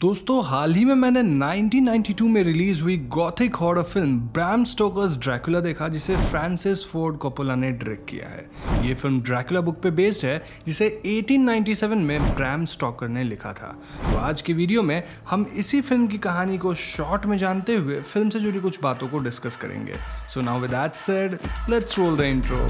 दोस्तों हाल ही में मैंने 1992 में रिलीज हुई gothic horror film Bram Stoker's Dracula देखा जिसे फ्रांसिस फोर्ड कोपोला ने डायरेक्ट किया है ये फिल्म ड्रैकुला बुक पे बेस्ड है जिसे 1897 में ब्रैम स्टोकर ने लिखा था तो आज के वीडियो में हम इसी फिल्म की कहानी को शॉर्ट में जानते हुए फिल्म से जुड़ी कुछ बातों को डिस्कस करेंगे so now with said let's roll the intro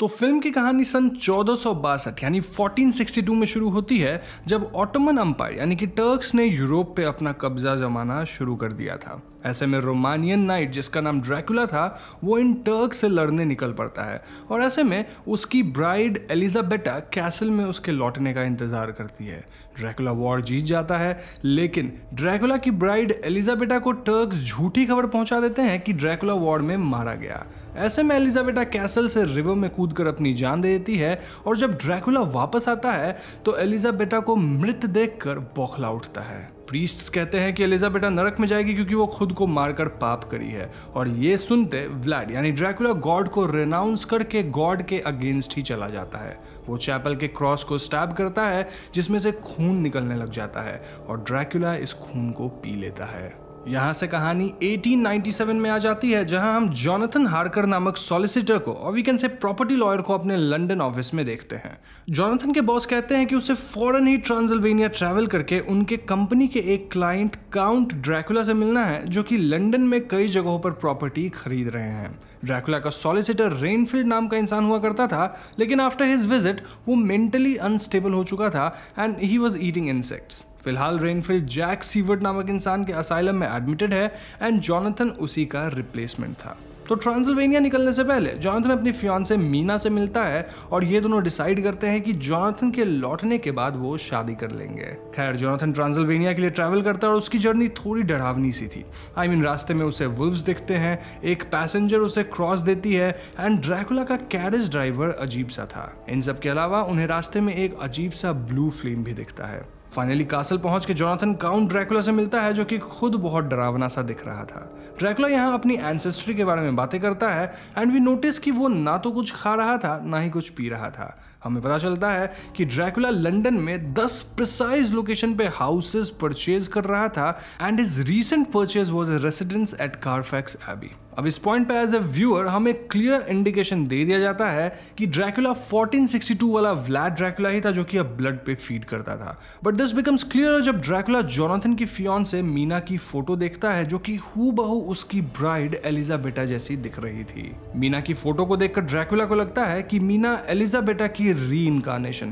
तो फिल्म की कहानी सन चौदह यानी 1462 में शुरू होती है जब ऑटोमन अंपायर यानी कि टर्क्स ने यूरोप पे अपना कब्जा जमाना शुरू कर दिया था ऐसे में रोमानियन नाइट जिसका नाम ड्रैकुला था वो इन टर्क से लड़ने निकल पड़ता है और ऐसे में उसकी ब्राइड एलिजाबेटा कैसल में उसके लौटने का इंतजार करती है ड्रैकुला वॉर जीत जाता है लेकिन ड्रैकुला की ब्राइड एलिजाबेटा को टर्क झूठी खबर पहुंचा देते हैं कि ड्रैकुला वॉर में मारा गया ऐसे में एलिजाबेटा कैसल से रिवर में कूद कर अपनी जान दे देती है और जब ड्रैकुला वापस आता है तो एलिजाबेटा को मृत देख कर बौखला उठता है प्रीस्ट्स कहते हैं कि एलिजाबेटा नरक में जाएगी क्योंकि वो खुद को मारकर पाप करी है और ये सुनते व्लैड यानी ड्रैकुला गॉड को रेनाउंस करके गॉड के अगेंस्ट ही चला जाता है वो चैपल के क्रॉस को स्टैब करता है जिसमें से खून निकलने लग जाता है और ड्रैकुला इस खून को पी लेता है यहाँ से कहानी 1897 में आ जाती है जहाँ हम जॉनथन हार्कर नामक सॉलिसिटर को और we can say property lawyer को अपने लंदन ऑफिस में देखते हैं जॉनथन के बॉस कहते हैं कि उसे फॉरन ही ट्रांसल्वेनिया ट्रैवल करके उनके कंपनी के एक क्लाइंट काउंट ड्रैकुला से मिलना है जो कि लंदन में कई जगहों पर प्रॉपर्टी खरीद रहे हैं ड्रैकुला का सॉलिसिटर रेनफील्ड नाम का इंसान हुआ करता था लेकिन आफ्टर हिज विजिट वो मेंटली अनस्टेबल हो चुका था and he was eating insects फिलहाल रेनफील्ड जैक सीवर्ड नामक इंसान के असाइलम में एडमिटेड है एंड जॉनथन उसी का रिप्लेसमेंट था तो ट्रांसिल्वेनिया निकलने से पहले जॉनथन अपनी फ्योन से मीना से मिलता है और ये दोनों डिसाइड करते हैं कि जॉनथन के लौटने के बाद वो शादी कर लेंगे खैर जॉनथन ट्रांसिल्वेनिया के लिए ट्रैवल करता है और उसकी जर्नी थोड़ी डरावनी सी थी आई I मीन mean, रास्ते में उसे वुल्व्स दिखते हैं एक पैसेंजर उसे क्रॉस देती है एंड ड्रैकुला का कैरेज ड्राइवर अजीब सा था इन सब के अलावा उन्हें रास्ते में एक अजीब सा ब्लू फ्लेम भी दिखता है फाइनली कासल पहुंच के जोनाथन काउंट ड्रैकुला से मिलता है जो कि खुद बहुत डरावना सा दिख रहा था ड्रैकुला यहाँ अपनी एंसेस्ट्री के बारे में बातें करता है एंड वी नोटिस कि वो ना तो कुछ खा रहा था ना ही कुछ पी रहा था हमें पता चलता है कि ड्रैकुला लंदन में 10 प्रिसाइज लोकेशन पे हाउसेस परचेज कर रहा था and his recent purchase was a residence at Carfax Abbey अब इस पॉइंट पे एज ए व्यूअर हमें क्लियर इंडिकेशन दे दिया जाता है कि ड्रैकुला 1462 वाला व्लैड ड्रैकुला ही था जो कि अब ब्लड पे फीड करता था बट दिस बिकम्स क्लियर जब ड्रैकुला जोनाथन की फियोन से मीना की फोटो देखता है जो कि हु उसकी ब्राइड एलिजाबेटा जैसी दिख रही थी मीना की फोटो को देखकर ड्रैकुला को लगता है कि मीना एलिजाबेटा की री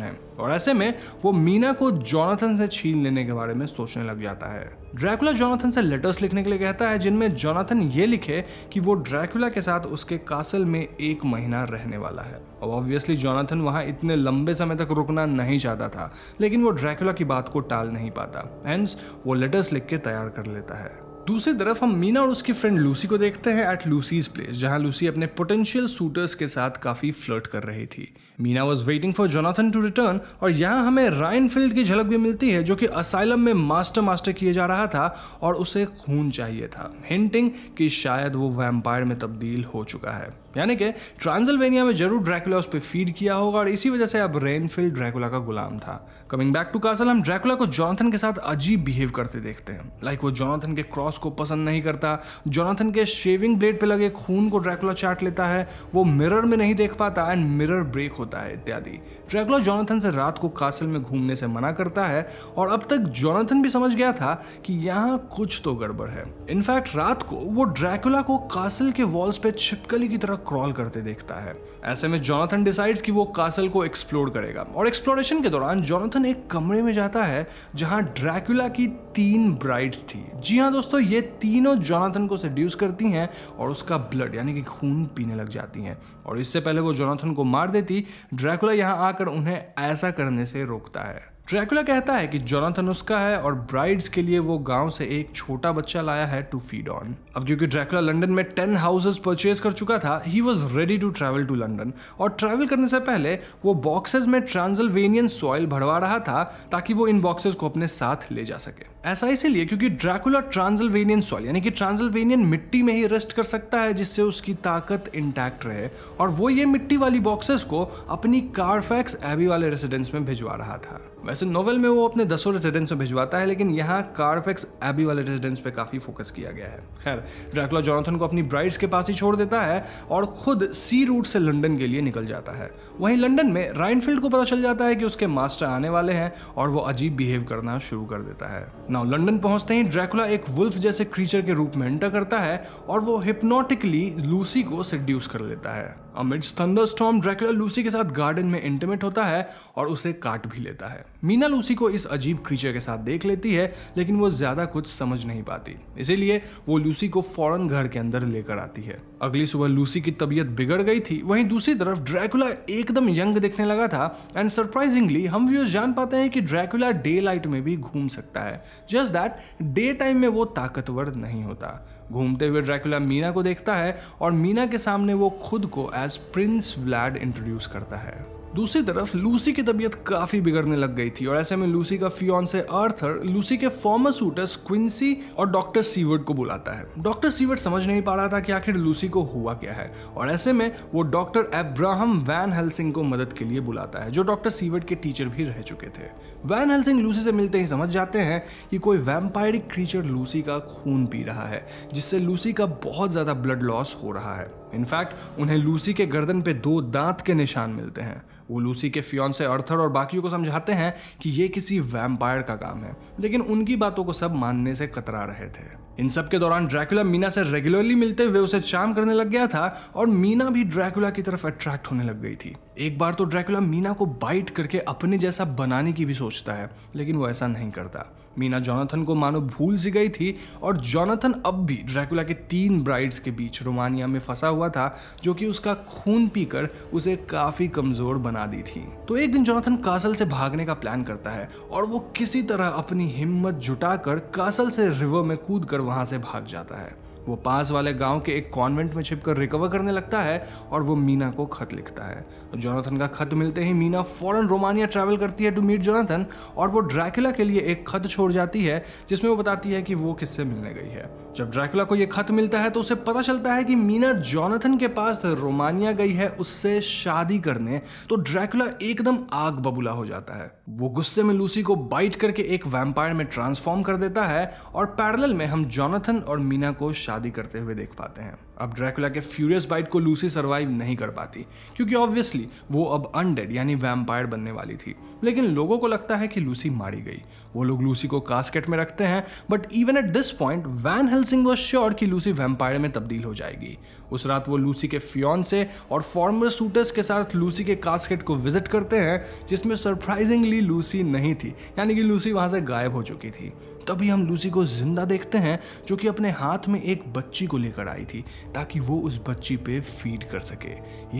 है और ऐसे में वो मीना को जोनाथन से छीन लेने के बारे में सोचने लग जाता है ड्रैकुला जोनाथन से लेटर्स लिखने के लिए कहता है जिनमें जॉनाथन ये लिखे कि वो ड्रैकुला के साथ उसके कासल में एक महीना रहने वाला है और ऑब्वियसली जोनाथन वहाँ इतने लंबे समय तक रुकना नहीं चाहता था लेकिन वो ड्रैकुला की बात को टाल नहीं पाता एंड वो लेटर्स लिख के तैयार कर लेता है दूसरी तरफ हम मीना और उसकी फ्रेंड लूसी को देखते हैं एट लूसीज प्लेस जहां लूसी अपने पोटेंशियल सूटर्स के साथ काफ़ी फ्लर्ट कर रही थी Mina was waiting for Jonathan to return और यहाँ हमें रायनफील्ड की झलक भी मिलती है जो कि असाइलम में मास्टर मास्टर किए जा रहा था और उसे खून चाहिए था हिंटिंग कि शायद वो वैम्पायर में तब्दील हो चुका है यानी कि ट्रांसल्वेनिया में जरूर ड्रैकुला उस पर फीड किया होगा और इसी वजह से अब रेनफील्ड ड्रैकुला का गुलाम था कमिंग बैक टू कासल हम ड्रैकुला को जॉनथन के साथ अजीब बिहेव करते देखते हैं लाइक like वो जॉनथन के क्रॉस को पसंद नहीं करता जॉनथन के शेविंग ब्लेड पे लगे खून को ड्रैकुला चाट लेता है वो मिरर में नहीं देख पाता एंड मिरर ब्रेक होता है इत्यादि ड्रैकुला जॉनथन से रात को कासल में घूमने से मना करता है और अब तक जॉनथन भी समझ गया था कि यहाँ कुछ तो गड़बड़ है इनफैक्ट रात को वो ड्रैकुला को कासल के वॉल्स पे छिपकली की तरह क्रॉल करते देखता है ऐसे में जोनाथन डिसाइड्स कि वो कासल को एक्सप्लोर करेगा और एक्सप्लोरेशन के दौरान जोनाथन एक कमरे में जाता है जहां ड्रैकुला की तीन ब्राइड्स थी जी हाँ दोस्तों ये तीनों जोनाथन को सड्यूस करती हैं और उसका ब्लड यानी कि खून पीने लग जाती हैं और इससे पहले वो जोनाथन को मार देती ड्रैकुला यहाँ आकर उन्हें ऐसा करने से रोकता है ड्रैकुला कहता है कि जोनाथन उसका है और ब्राइड्स के लिए वो गांव से एक छोटा बच्चा लाया है टू फीड ऑन अब जो कि ड्रैकुला लंदन में टेन हाउसेस परचेज कर चुका था he was ready to travel to London और ट्रैवल करने से पहले वो बॉक्सेज में ट्रांसल्वेनियन सॉइल भरवा रहा था ताकि वो इन बॉक्सेस को अपने साथ ले जा सके ऐसा इसीलिए क्योंकि ड्रैकुला ट्रांसल्वेनियन सॉइल यानी कि ट्रांसल्वेनियन मिट्टी में ही रेस्ट कर सकता है जिससे उसकी ताकत इंटैक्ट रहे और वो ये मिट्टी वाली बॉक्सेस को अपनी कारफैक्स एबी वाले रेसिडेंस में भिजवा रहा था वैसे नोवेल में वो अपने दसों रेसिडेंस में भिजवाता है लेकिन यहाँ कारफेक्स एबी वाले रेजिडेंस पे काफी फोकस किया गया है खैर ड्रैकुला जॉनथन को अपनी ब्राइड्स के पास ही छोड़ देता है और खुद सी रूट से लंदन के लिए निकल जाता है वहीं लंदन में राइनफील्ड को पता चल जाता है कि उसके मास्टर आने वाले हैं और वो अजीब बिहेव करना शुरू कर देता है नाउ लंदन पहुंचते ही ड्रैकुला एक वुल्फ जैसे क्रीचर के रूप में एंटर करता है और वो हिप्नोटिकली लूसी को सड्यूस कर लेता है अमिट्स स्टॉम ड्रैकुलर लूसी के साथ गार्डन में इंटीमेट होता है और उसे काट भी लेता है मीना लूसी को इस अजीब क्रीचर के साथ देख लेती है लेकिन वो ज़्यादा कुछ समझ नहीं पाती इसीलिए वो लूसी को फ़ौरन घर के अंदर लेकर आती है अगली सुबह लूसी की तबीयत बिगड़ गई थी वहीं दूसरी तरफ ड्रैकुला एकदम यंग दिखने लगा था एंड सरप्राइजिंगली हम व्यूज जान पाते हैं कि ड्रैकुला डे लाइट में भी घूम सकता है जस्ट दैट डे टाइम में वो ताकतवर नहीं होता घूमते हुए ड्रैकुला मीना को देखता है और मीना के सामने वो खुद को एज प्रिंस व्लैड इंट्रोड्यूस करता है दूसरी तरफ लूसी की तबीयत काफी बिगड़ने लग गई थी और ऐसे में लूसी का फियोन से आर्थर लूसी के फॉर्मर सूटर्स क्विंसी और डॉक्टर सीवर्ड को बुलाता है डॉक्टर सीवर्ड समझ नहीं पा रहा था कि आखिर लूसी को हुआ क्या है और ऐसे में वो डॉक्टर एब्राहम वैन हेल्सिंग को मदद के लिए बुलाता है जो डॉक्टर सीवर्ड के टीचर भी रह चुके थे वैन हेल्सिंग लूसी से मिलते ही समझ जाते हैं कि कोई वैम्पायरिक क्रीचर लूसी का खून पी रहा है जिससे लूसी का बहुत ज़्यादा ब्लड लॉस हो रहा है इनफैक्ट उन्हें लूसी के गर्दन पे दो दांत के निशान मिलते हैं वो लूसी के फ्योन से अर्थर और बाकी को समझाते हैं कि ये किसी वैम्पायर का काम है लेकिन उनकी बातों को सब मानने से कतरा रहे थे इन सब के दौरान ड्रैकुला मीना से रेगुलरली मिलते हुए उसे चार्म करने लग गया था और मीना भी ड्रैकुला की तरफ अट्रैक्ट होने लग गई थी एक बार तो ड्रैकुला मीना को बाइट करके अपने जैसा बनाने की भी सोचता है लेकिन वो ऐसा नहीं करता मीना जॉनथन को मानो भूल सी गई थी और जॉनथन अब भी ड्रैकुला के तीन ब्राइड्स के बीच रोमानिया में फंसा हुआ था जो कि उसका खून पीकर उसे काफ़ी कमज़ोर बना दी थी तो एक दिन जोनाथन कासल से भागने का प्लान करता है और वो किसी तरह अपनी हिम्मत जुटाकर कासल से रिवर में कूद कर वहां से भाग जाता है वो पास वाले गांव के एक कॉन्वेंट में छिपकर रिकवर करने लगता है और वो मीना को खत लिखता है जोनाथन का खत मिलते ही मीना फौरन रोमानिया ट्रैवल करती है टू मीट जोनाथन और वो ड्रैकुला के लिए एक खत छोड़ जाती है जिसमें वो बताती है कि वो किससे मिलने गई है जब ड्रैकुला को यह खत मिलता है तो उसे पता चलता है कि मीना जॉनथन के पास रोमानिया गई है उससे शादी करने तो ड्रैकुला एकदम आग बबूला हो जाता है वो गुस्से में लूसी को बाइट करके एक वैम्पायर में ट्रांसफॉर्म कर देता है और पैरल में हम जॉनथन और मीना को शादी करते हुए देख पाते हैं अब ड्रैकुला के फ्यूरियस बाइट को लूसी सर्वाइव नहीं कर पाती क्योंकि ऑब्वियसली वो अब अनडेड यानी वैम्पायर बनने वाली थी लेकिन लोगों को लगता है कि लूसी मारी गई वो लोग लूसी को कास्केट में रखते हैं but even at this point Van Helsing was sure कि लूसी वेम्पायर में तब्दील हो जाएगी उस रात वो लूसी के फ्योन से और फॉर्मर सूटर्स के साथ लूसी के कास्केट को विजिट करते हैं जिसमें सरप्राइजिंगली लूसी नहीं थी यानी कि लूसी वहाँ से गायब हो चुकी थी तभी हम लूसी को जिंदा देखते हैं जो कि अपने हाथ में एक बच्ची को लेकर आई थी ताकि वो उस बच्ची पे फीड कर सके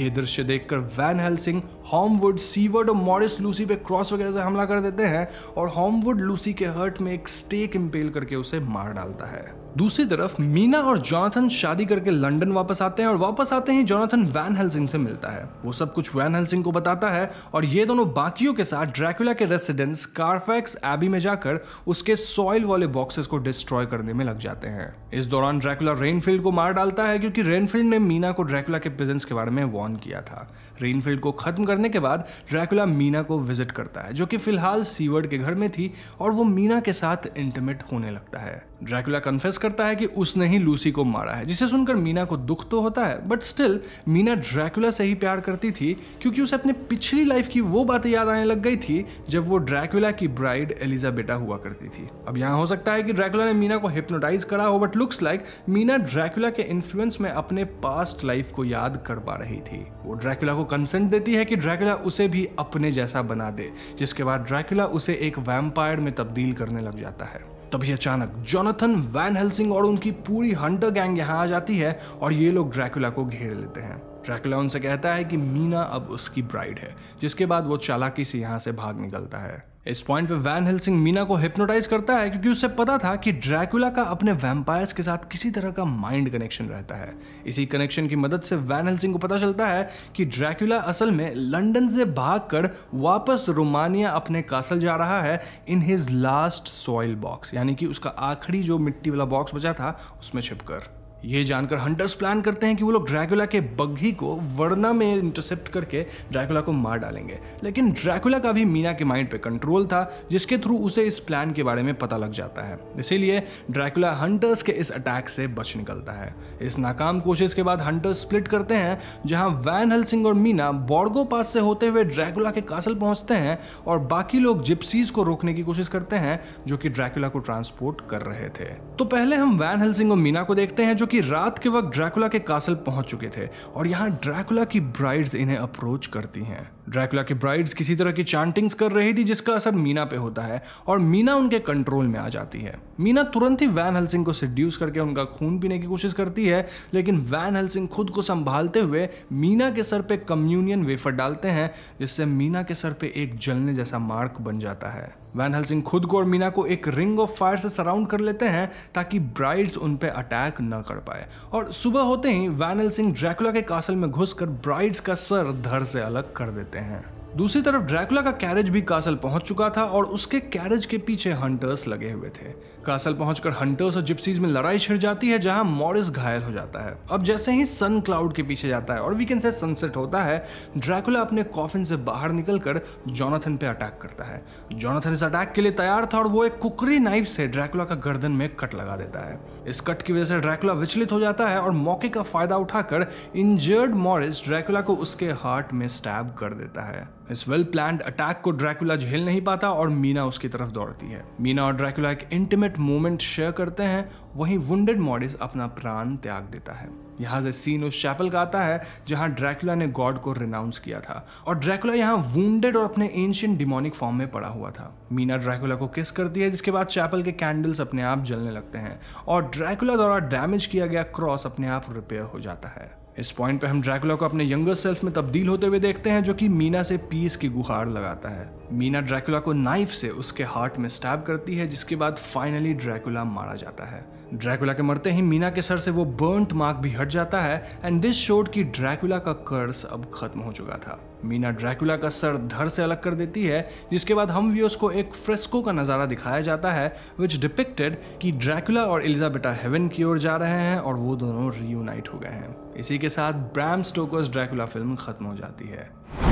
ये दृश्य देखकर Van Helsing Holmwood Seward और मॉरिस लूसी पे क्रॉस वगैरह से हमला कर देते हैं और हॉमवुड लूसी के हर्ट में एक स्टेक इम्पेल करके उसे मार डालता है दूसरी तरफ मीना और जॉनथन शादी करके लंदन वापस वापस आते हैं और वापस आते ही जोनाथन वैन हेल्सिंग से मिलता है वो सब कुछ वैन हेल्सिंग को बताता है और ये दोनों बाकियों के साथ ड्रैकुला के रेसिडेंस कार्फैक्स एबी में जाकर उसके सॉइल वाले बॉक्सेस को डिस्ट्रॉय करने में लग जाते हैं इस दौरान ड्रैकुला रेनफील्ड को मार डालता है क्योंकि रेनफील्ड ने मीना को ड्रैकुला के प्रेजेंस के बारे में वार्न किया था रेनफील्ड को खत्म करने के बाद ड्रैकुला मीना को विजिट करता है जो कि फिलहाल सीवर्ड के घर में थी और वो मीना के साथ इंटीमेट होने लगता है ड्रैकुला कन्फेस करता है कि उसने ही लूसी को मारा है जिसे सुनकर मीना को दुख तो होता है बट स्टिल मीना ड्रैकुला से ही प्यार करती थी क्योंकि उसे अपने पिछली लाइफ की वो बातें याद आने लग गई थी जब वो ड्रैकुला की ब्राइड एलिजाबेटा हुआ करती थी अब यहाँ हो सकता है कि ड्रैकुला ने मीना को हिप्नोटाइज करा हो but looks like Mina Dracula के इन्फ्लुएंस में अपने पास्ट लाइफ को याद कर पा रही थी वो ड्रैकुला को कंसेंट देती है कि ड्रैकुला उसे भी अपने जैसा बना दे जिसके बाद ड्रैकुला उसे एक वैम्पायर में तब्दील करने लग जाता है तभी अचानक जोनाथन वैन हेल्सिंग और उनकी पूरी हंटर गैंग यहाँ आ जाती है और ये लोग ड्रैकुला को घेर लेते हैं ड्रैकुला उनसे कहता है कि मीना अब उसकी ब्राइड है जिसके बाद वो चालाकी से यहाँ से भाग निकलता है इस पॉइंट पे वैन हेल्सिंग मीना को हिप्नोटाइज करता है क्योंकि उसे पता था कि ड्रैकुला का अपने वैम्पायर्स के साथ किसी तरह का माइंड कनेक्शन रहता है इसी कनेक्शन की मदद से वैन हेल्सिंग को पता चलता है कि ड्रैकुला असल में लंदन से भागकर वापस रोमानिया अपने कासल जा रहा है in his last soil box यानी कि उसका आखिरी जो मिट्टी वाला बॉक्स बचा था उसमें छिपकर ये जानकर हंटर्स प्लान करते हैं कि वो लोग ड्रैकुला के बग्घी को वर्ना में इंटरसेप्ट करके ड्रैकुला को मार डालेंगे लेकिन ड्रैकुला का भी मीना के माइंड पे कंट्रोल था जिसके थ्रू उसे इस प्लान के बारे में पता लग जाता है इसीलिए ड्रैकुला हंटर्स के इस अटैक से बच निकलता है इस नाकाम कोशिश के बाद हंटर्स स्प्लिट करते हैं जहाँ वैन हल और मीना बॉर्गो पास से होते हुए ड्रैकुला के कासल पहुंचते हैं और बाकी लोग जिप्सीज को रोकने की कोशिश करते हैं जो कि ड्रैकुला को ट्रांसपोर्ट कर रहे थे तो पहले हम वैन हल सिंह और मीना को देखते हैं जो क्योंकि रात के वक्त ड्रैकुला के कासल पहुंच चुके थे और यहाँ ड्रैकुला की ब्राइड्स इन्हें अप्रोच करती हैं ड्रैकुला के ब्राइड्स किसी तरह की चांटिंग्स कर रही थी जिसका असर मीना पे होता है और मीना उनके कंट्रोल में आ जाती है मीना तुरंत ही वैन हलसिंग को सिड्यूस करके उनका खून पीने की कोशिश करती है लेकिन वैन हलसिंग खुद को संभालते हुए मीना के सर पे कम्यूनियन वेफर डालते हैं जिससे मीना के सर पे एक जलने जैसा मार्क बन जाता है वैन हलसिंग खुद को और मीना को एक रिंग ऑफ फायर से सराउंड कर लेते हैं ताकि ब्राइड्स उन पर अटैक न कर पाए और सुबह होते ही वैन हलसिंग ड्रैकुला के कासल में घुसकर ब्राइड्स का सर धर से अलग कर देते सकते हैं दूसरी तरफ ड्रैकुला का कैरेज भी कासल पहुंच चुका था और उसके कैरेज के पीछे हंटर्स लगे हुए थे कासल पहुंचकर हंटर्स और जिप्सीज में लड़ाई छिड़ जाती है जहां मॉरिस घायल हो जाता है अब जैसे ही सन क्लाउड के पीछे जाता है और वीकेंड से सनसेट होता है ड्रैकुला अपने कॉफिन से बाहर निकलकर जोनाथन पे अटैक करता है जोनाथन इस अटैक के लिए तैयार था और वो एक कुकरी नाइफ से ड्रैकुला का गर्दन में कट लगा देता है इस कट की वजह से ड्रैकुला विचलित हो जाता है और मौके का फायदा उठाकर इंजर्ड मॉरिस ड्रैकुला को उसके हार्ट में स्टैब कर देता है इस वेल प्लान अटैक को ड्रैकुला झेल नहीं पाता और मीना उसकी तरफ दौड़ती है मीना और ड्रैकुला एक इंटीमेट दैट मोमेंट शेयर करते हैं वहीं वुंडेड मॉडिस अपना प्राण त्याग देता है यहाँ से सीन उस चैपल का आता है जहाँ ड्रैकुला ने गॉड को रिनाउंस किया था और ड्रैकुला यहाँ वूडेड और अपने एंशियंट डिमोनिक फॉर्म में पड़ा हुआ था मीना ड्रैकुला को किस करती है जिसके बाद चैपल के कैंडल्स अपने आप जलने लगते हैं और ड्रैकुला द्वारा डैमेज किया गया क्रॉस अपने आप रिपेयर हो जाता है इस पॉइंट पे हम ड्रैकुला को अपने यंगर सेल्फ में तब्दील होते हुए देखते हैं जो कि मीना से पीस की गुहार लगाता है मीना ड्रैकुला को नाइफ से उसके हार्ट में स्टैब करती है जिसके बाद फाइनली ड्रैकुला मारा जाता है ड्रैकुला के मरते ही मीना के सर से वो बर्नट मार्क भी हट जाता है एंड दिस शोड कि ड्रैकुला का कर्स अब खत्म हो चुका था मीना ड्रैकुला का सर धर से अलग कर देती है जिसके बाद हम व्यूअर्स को एक फ्रेस्को का नज़ारा दिखाया जाता है विच डिपिक्टेड कि ड्रैकुला और एलिजाबेटा हेवन की ओर जा रहे हैं और वो दोनों रीयूनाइट हो गए हैं इसी के साथ ब्रैम स्टोकर्स ड्रैकुला फिल्म खत्म हो जाती है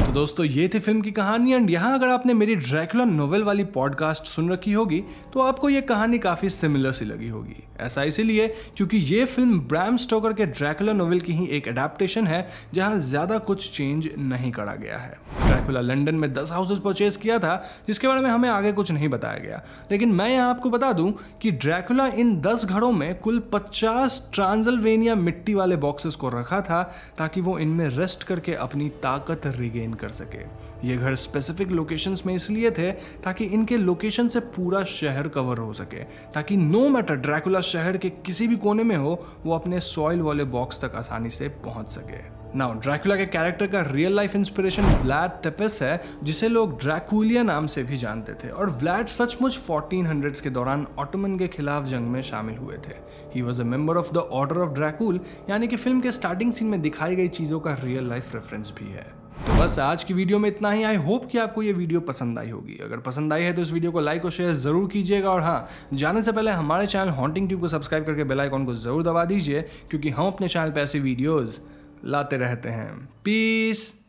तो दोस्तों ये थी फिल्म की कहानी एंड यहाँ अगर आपने मेरी ड्रैकुला नोवेल वाली पॉडकास्ट सुन रखी होगी तो आपको ये कहानी काफ़ी सिमिलर सी लगी होगी ऐसा इसीलिए क्योंकि ये फिल्म ब्रैम स्टोकर के ड्रैकुला नोवेल की ही एक अडेप्टेशन है जहाँ ज़्यादा कुछ चेंज नहीं करा गया है ड्रैकुला लंदन में दस हाउसेस परचेज किया था जिसके बारे में हमें आगे कुछ नहीं बताया गया लेकिन मैं यहाँ आपको बता दूं कि ड्रैकुला इन दस घरों में कुल पचास ट्रांसल्वेनिया मिट्टी वाले बॉक्सेस को रखा था ताकि वो इनमें रेस्ट करके अपनी ताकत रिगेन कर सके ये घर स्पेसिफिक लोकेशंस में इसलिए थे ताकि इनके लोकेशन से पूरा शहर कवर हो सके ताकि नो मैटर ड्रैकुला शहर के किसी भी कोने में हो वो अपने सॉइल वाले बॉक्स तक आसानी से पहुंच सके नाउ ड्रैकुला के कैरेक्टर का real life inspiration Vlad Tepes है जिसे लोग ड्रैकुलिया नाम से भी जानते थे और व्लैड सचमुच 1400s के दौरान ऑटोमन के खिलाफ जंग में शामिल हुए थे he was a member of the order of Dracul यानी कि फिल्म के स्टार्टिंग सीन में दिखाई गई चीज़ों का रियल लाइफ रेफरेंस भी है तो बस आज की वीडियो में इतना ही आई होप कि आपको ये वीडियो पसंद आई होगी अगर पसंद आई है तो इस वीडियो को लाइक और शेयर जरूर कीजिएगा और हाँ जाने से पहले हमारे चैनल हॉन्टिंग ट्यूब को सब्सक्राइब करके बेल आइकॉन को जरूर दबा दीजिए क्योंकि हम अपने चैनल पर ऐसी वीडियोज़ लाते रहते हैं पीस